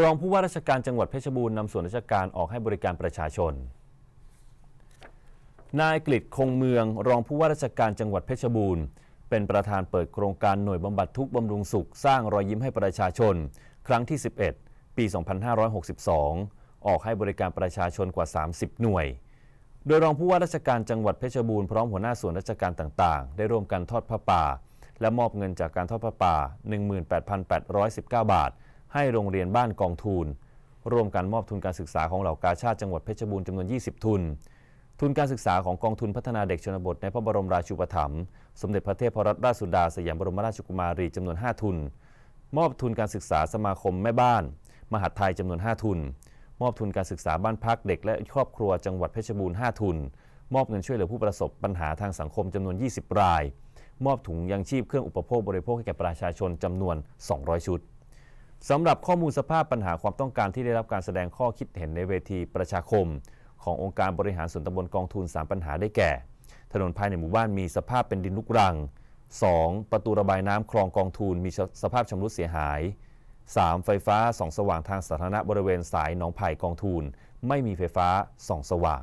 รองผู้ว่าราชการจังหวัดเพชรบูรณ์นำส่วนราชการออกให้บริการประชาชน นายกฤิคงเมืองรองผู้ว่าราชการจังหวัดเพชรบูรณ์ เป็นประธานเปิดโครงการ หน่วยบำบัดทุกบำรุงสุขสร้างรอยยิ้มให้ประชาชน ครั้งที่ 11 ปี 2562 ออกให้บริการประชาชนกว่า 30 หน่วย โดยรองผู้ว่าราชการจังหวัดเพชรบูรณ์พร้อมหัวหน้าส่วนราชการต่างๆ ได้ ร่วมกันทอดผ้าป่า และมอบเงินจากการทอดผ้าป่า 18,819 บาทให้โรงเรียนบ้านกองทุนร่วมกันมอบทุนการศึกษาของเหล่ากาชาติจังหวัดเพชรบูรณ์จำนวน 20 ทุน ทุนการศึกษาของกองทุนพัฒนาเด็กชนบท ในพระบรมราชูปถัมภ์ สมเด็จพระเทพรัตนราชสุดา สยามบรมราชกุมารีจำนวน 5 ทุน มอบทุนการศึกษาสมาคมแม่บ้าน มหาไทยจำนวน 5 ทุน มอบทุนการศึกษาบ้านพักเด็กและครอบครัวจังหวัดเพชรบูรณ์5ทุน มอบเงินช่วยเหลือผู้ประสบปัญหาทางสังคมจำนวน 20ราย มอบถุงยังชีพเครื่องอุปโภคบริโภคให้แก่ประชาชน จำนวน 200 ชุดสำหรับข้อมูลสภาพปัญหาความต้องการที่ได้รับการแสดงข้อคิดเห็นในเวทีประชาคม ขององค์การบริหารส่วนตำบลกองทุน3 ปัญหาได้แก่ ถนนภายในหมู่บ้านมีสภาพเป็นดินลุกรัง 2. ประตูระบายน้ำคลองกองทุนมีสภาพชำรุดเสียหาย 3. ไฟฟ้าส่องสว่างทางสาธารณะบริเวณสายหนองไผ่กองทุนไม่มีไฟฟ้าส่องสว่าง